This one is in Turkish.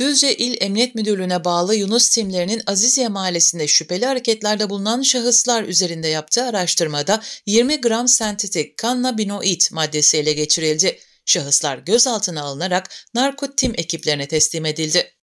Düzce İl Emniyet Müdürlüğü'ne bağlı Yunus Simler'in Aziziye Mahallesi'nde şüpheli hareketlerde bulunan şahıslar üzerinde yaptığı araştırmada 20 gram sentetik kannabinoid maddesi ele geçirildi. Şahıslar gözaltına alınarak narkotim ekiplerine teslim edildi.